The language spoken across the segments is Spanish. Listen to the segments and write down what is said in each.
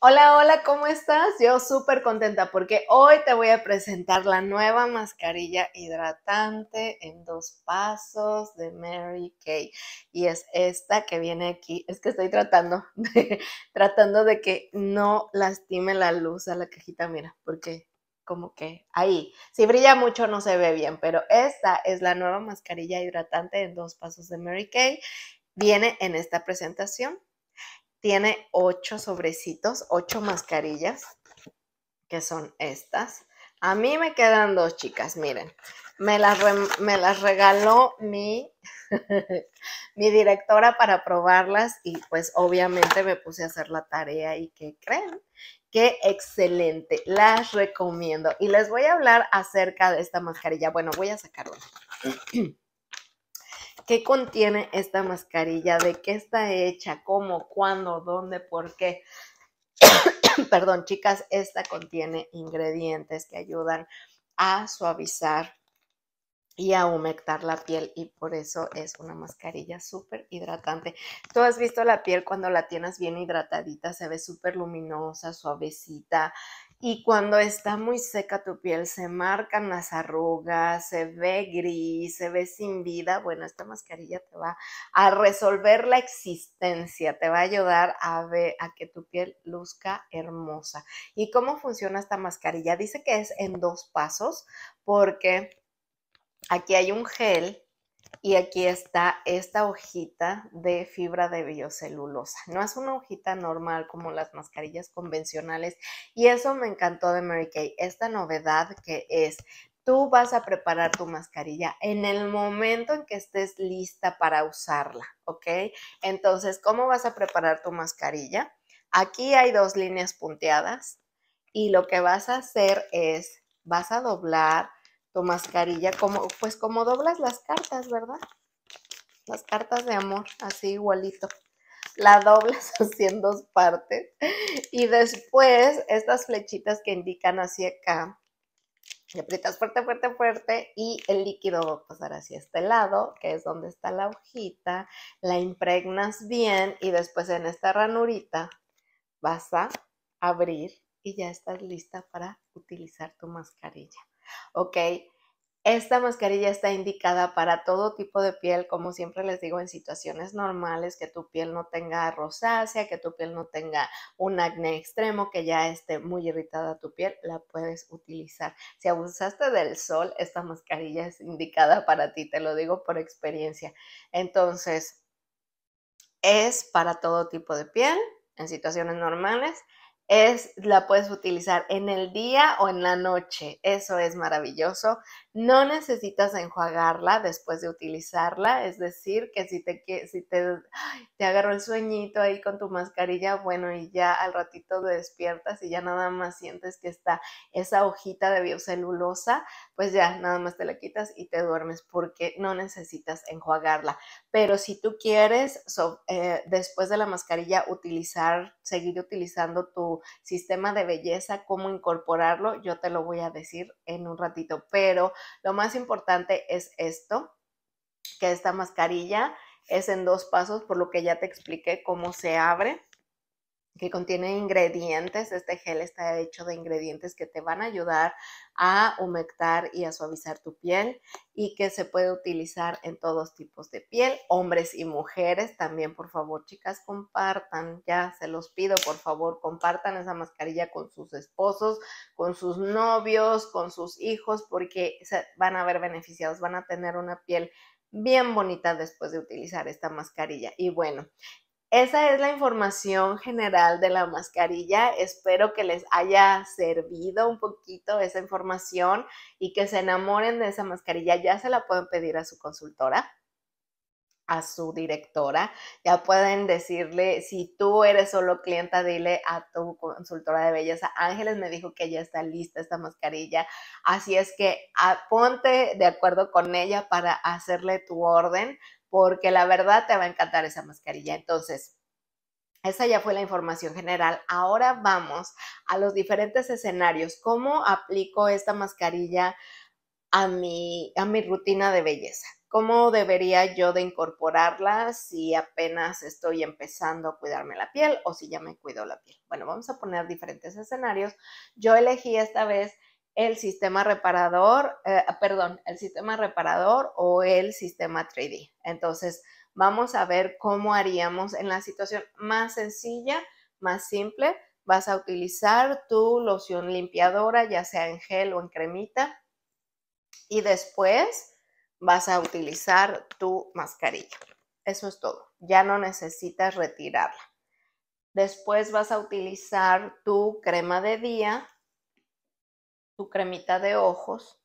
Hola, hola, ¿cómo estás? Yo súper contenta porque hoy te voy a presentar la nueva mascarilla hidratante en dos pasos de Mary Kay. Y es esta que viene aquí. Es que estoy tratando de, tratando de que no lastime la luz a la cajita, mira, porque como que ahí. Si brilla mucho no se ve bien, pero esta es la nueva mascarilla hidratante en dos pasos de Mary Kay. Viene en esta presentación tiene ocho sobrecitos, ocho mascarillas, que son estas. A mí me quedan dos chicas, miren. Me las, me las regaló mi, mi directora para probarlas y pues obviamente me puse a hacer la tarea y que creen, qué excelente, las recomiendo. Y les voy a hablar acerca de esta mascarilla. Bueno, voy a sacarla. ¿Qué contiene esta mascarilla? ¿De qué está hecha? ¿Cómo? ¿Cuándo? ¿Dónde? ¿Por qué? Perdón, chicas, esta contiene ingredientes que ayudan a suavizar y a humectar la piel y por eso es una mascarilla súper hidratante. Tú has visto la piel cuando la tienes bien hidratadita, se ve súper luminosa, suavecita, y cuando está muy seca tu piel, se marcan las arrugas, se ve gris, se ve sin vida. Bueno, esta mascarilla te va a resolver la existencia, te va a ayudar a, ver, a que tu piel luzca hermosa. ¿Y cómo funciona esta mascarilla? Dice que es en dos pasos porque aquí hay un gel y aquí está esta hojita de fibra de biocelulosa. No es una hojita normal como las mascarillas convencionales. Y eso me encantó de Mary Kay. Esta novedad que es tú vas a preparar tu mascarilla en el momento en que estés lista para usarla, ¿ok? Entonces, ¿cómo vas a preparar tu mascarilla? Aquí hay dos líneas punteadas y lo que vas a hacer es, vas a doblar tu mascarilla, como, pues como doblas las cartas, ¿verdad? Las cartas de amor, así igualito. La doblas así en dos partes. Y después estas flechitas que indican hacia acá, le aprietas fuerte, fuerte, fuerte y el líquido va a pasar hacia este lado, que es donde está la hojita, la impregnas bien y después en esta ranurita vas a abrir y ya estás lista para utilizar tu mascarilla. ¿ok? Esta mascarilla está indicada para todo tipo de piel, como siempre les digo, en situaciones normales, que tu piel no tenga rosácea, que tu piel no tenga un acné extremo, que ya esté muy irritada tu piel, la puedes utilizar. Si abusaste del sol, esta mascarilla es indicada para ti, te lo digo por experiencia. Entonces, es para todo tipo de piel, en situaciones normales es la puedes utilizar en el día o en la noche. Eso es maravilloso. No necesitas enjuagarla después de utilizarla, es decir, que si te si te, te agarró el sueñito ahí con tu mascarilla, bueno, y ya al ratito te despiertas y ya nada más sientes que está esa hojita de biocelulosa, pues ya nada más te la quitas y te duermes porque no necesitas enjuagarla pero si tú quieres, eh, después de la mascarilla, utilizar, seguir utilizando tu sistema de belleza, cómo incorporarlo, yo te lo voy a decir en un ratito. Pero lo más importante es esto, que esta mascarilla es en dos pasos, por lo que ya te expliqué cómo se abre que contiene ingredientes. Este gel está hecho de ingredientes que te van a ayudar a humectar y a suavizar tu piel y que se puede utilizar en todos tipos de piel, hombres y mujeres. También, por favor, chicas, compartan, ya se los pido, por favor, compartan esa mascarilla con sus esposos, con sus novios, con sus hijos, porque se van a ver beneficiados, van a tener una piel bien bonita después de utilizar esta mascarilla. Y bueno, esa es la información general de la mascarilla. Espero que les haya servido un poquito esa información y que se enamoren de esa mascarilla. Ya se la pueden pedir a su consultora a su directora. Ya pueden decirle, si tú eres solo clienta, dile a tu consultora de belleza, Ángeles me dijo que ya está lista esta mascarilla. Así es que ah, ponte de acuerdo con ella para hacerle tu orden porque la verdad te va a encantar esa mascarilla. Entonces, esa ya fue la información general. Ahora vamos a los diferentes escenarios. ¿Cómo aplico esta mascarilla a mi, a mi rutina de belleza? ¿Cómo debería yo de incorporarla si apenas estoy empezando a cuidarme la piel o si ya me cuido la piel? Bueno, vamos a poner diferentes escenarios. Yo elegí esta vez el sistema reparador, eh, ah, perdón, el sistema reparador o el sistema 3D. Entonces, vamos a ver cómo haríamos en la situación más sencilla, más simple. Vas a utilizar tu loción limpiadora, ya sea en gel o en cremita, y después vas a utilizar tu mascarilla. Eso es todo. Ya no necesitas retirarla. Después vas a utilizar tu crema de día tu cremita de ojos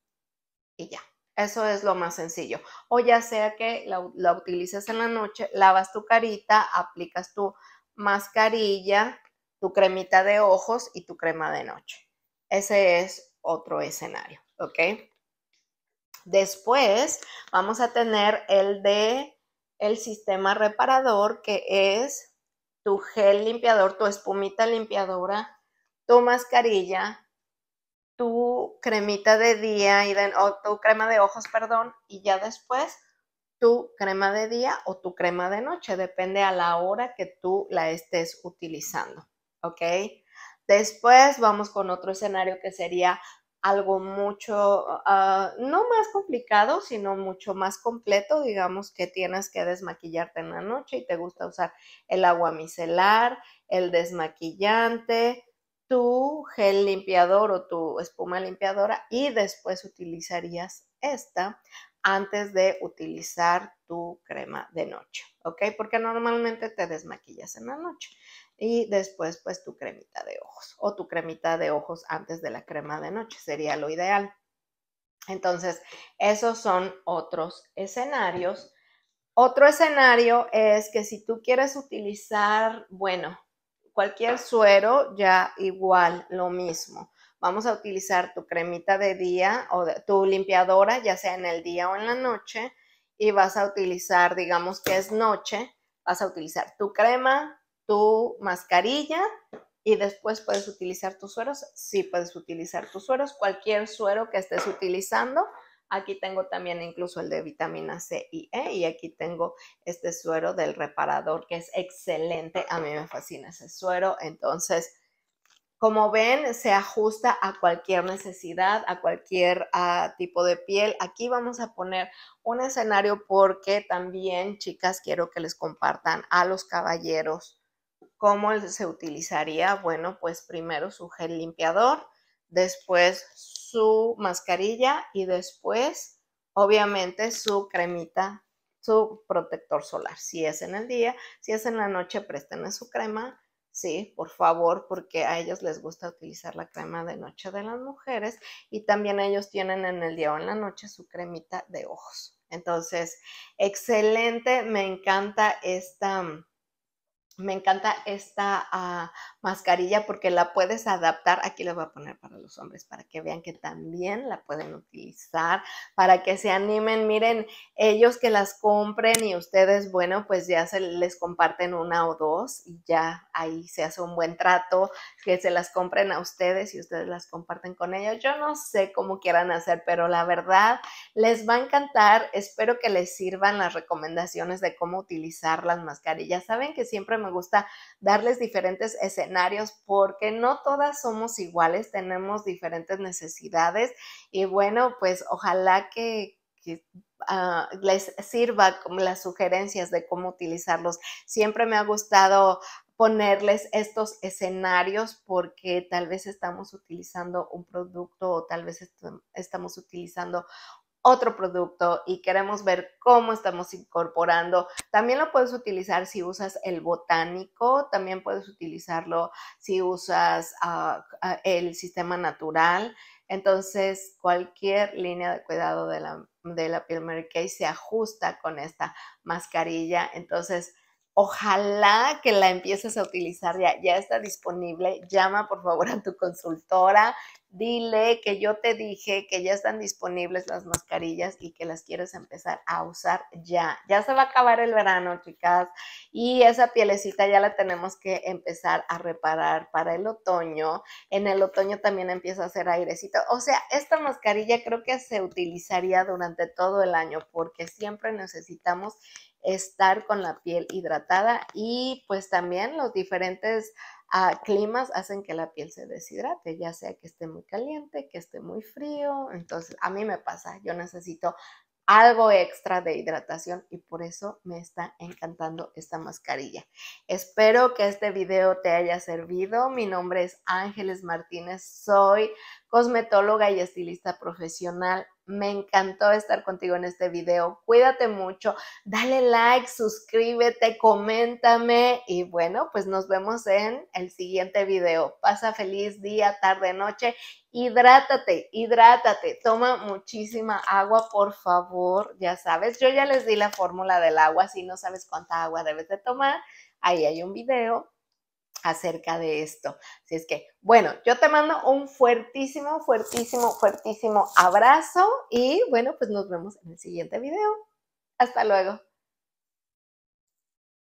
y ya. Eso es lo más sencillo. O ya sea que la, la utilices en la noche, lavas tu carita, aplicas tu mascarilla, tu cremita de ojos y tu crema de noche. Ese es otro escenario, ¿ok? Después vamos a tener el de el sistema reparador que es tu gel limpiador, tu espumita limpiadora, tu mascarilla, tu cremita de día y o tu crema de ojos, perdón, y ya después tu crema de día o tu crema de noche, depende a la hora que tú la estés utilizando, ¿ok? Después vamos con otro escenario que sería algo mucho, ah, no más complicado, sino mucho más completo, digamos que tienes que desmaquillarte en la noche y te gusta usar el agua micelar, el desmaquillante, tu gel limpiador o tu espuma limpiadora y después utilizarías esta antes de utilizar tu crema de noche, ¿ok? Porque normalmente te desmaquillas en la noche y después pues tu cremita de ojos o tu cremita de ojos antes de la crema de noche sería lo ideal. Entonces, esos son otros escenarios. Otro escenario es que si tú quieres utilizar, bueno, cualquier suero ya igual, lo mismo. Vamos a utilizar tu cremita de día o tu limpiadora, ya sea en el día o en la noche, y vas a utilizar, digamos que es noche, vas a utilizar tu crema, tu mascarilla y después puedes utilizar tus sueros. Sí, puedes utilizar tus sueros, cualquier suero que estés utilizando Aquí tengo también incluso el de vitamina C y E y aquí tengo este suero del reparador que es excelente. A mí me fascina ese suero. Entonces, como ven, se ajusta a cualquier necesidad, a cualquier ah, tipo de piel. Aquí vamos a poner un escenario porque también, chicas, quiero que les compartan a los caballeros cómo se utilizaría. Bueno, pues primero su gel limpiador después su mascarilla y después, obviamente, su cremita, su protector solar. Si es en el día, si es en la noche, préstenle su crema. Sí, por favor, porque a ellos les gusta utilizar la crema de noche de las mujeres y también ellos tienen en el día o en la noche su cremita de ojos. Entonces, excelente, me encanta esta, me encanta esta ah, mascarilla porque la puedes adaptar. Aquí la voy a poner para los hombres para que vean que también la pueden utilizar, para que se animen. Miren, ellos que las compren y ustedes, bueno, pues ya se les comparten una o dos y ya ahí se hace un buen trato, que se las compren a ustedes y ustedes las comparten con ellos. Yo no sé cómo quieran hacer, pero la verdad les va a encantar. Espero que les sirvan las recomendaciones de cómo utilizar las mascarillas. Saben que siempre me me gusta darles diferentes escenarios porque no todas somos iguales, tenemos diferentes necesidades y bueno, pues ojalá que, ah, les sirva como las sugerencias de cómo utilizarlos. Siempre me ha gustado ponerles estos escenarios porque tal vez estamos utilizando un producto o tal vez estamos utilizando otro producto y queremos ver cómo estamos incorporando. También lo puedes utilizar si usas el botánico, también puedes utilizarlo si usas ah, ah, el sistema natural. Entonces, cualquier línea de cuidado de la, de la se ajusta con esta mascarilla. Entonces, Ojalá que la empieces a utilizar ya, ya está disponible. Llama por favor a tu consultora, dile que yo te dije que ya están disponibles las mascarillas y que las quieres empezar a usar ya. Ya se va a acabar el verano, chicas, y esa pielecita ya la tenemos que empezar a reparar para el otoño. En el otoño también empieza a hacer airecito. O sea, esta mascarilla creo que se utilizaría durante todo el año porque siempre necesitamos estar con la piel hidratada y pues también los diferentes ah, climas hacen que la piel se deshidrate, ya sea que esté muy caliente, que esté muy frío. Entonces, a mí me pasa, yo necesito algo extra de hidratación y por eso me está encantando esta mascarilla. Espero que este video te haya servido. Mi nombre es Ángeles Martínez, soy cosmetóloga y estilista profesional me encantó estar contigo en este video. Cuídate mucho. Dale like, suscríbete, coméntame y bueno, pues nos vemos en el siguiente video. Pasa feliz día, tarde, noche. Hidrátate, hidrátate. Toma muchísima agua, por favor. Ya sabes, yo ya les di la fórmula del agua. Si no sabes cuánta agua debes de tomar, ahí hay un video acerca de esto. Así es que, bueno, yo te mando un fuertísimo, fuertísimo, fuertísimo abrazo y bueno, pues nos vemos en el siguiente video. Hasta luego.